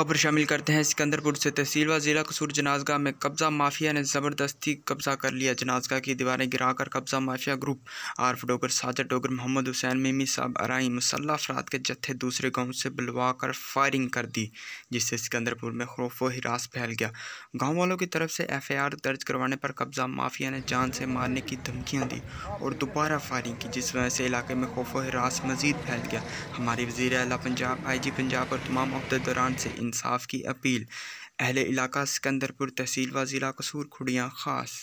खबर शामिल करते हैं सिकंदरपुर से तहसीलवा ज़िला कसूर जनाजगा में कब्ज़ा माफिया ने ज़बरदस्ती कब्ज़ा कर लिया जनाजगा की दीवारें गिराकर कब्ज़ा माफिया ग्रुप आरफ डोगर साजद डोगर मोहम्मद हुसैन मेमी साहब अराई मुसल्ला अफराद के जत्थे दूसरे गांव से बुलवा कर फायरिंग कर दी जिससे सिकंदरपुर में खौफ व हिरास फैल गया गाँव वालों की तरफ से एफ दर्ज करवाने पर कब्ज़ा माफिया ने जान से मारने की धमकियाँ दी और दोबारा फायरिंग की जिस वजह से इलाके में खौफ व हिरास मजीद फैल गया हमारे वजीर अला पंजाब आई जी पंजाब और तमाम दौरान से इन इंसाफ की अपील अहल इलाका सिकंदरपुर तहसील व ज़िला कसूर खुड़ियाँ खास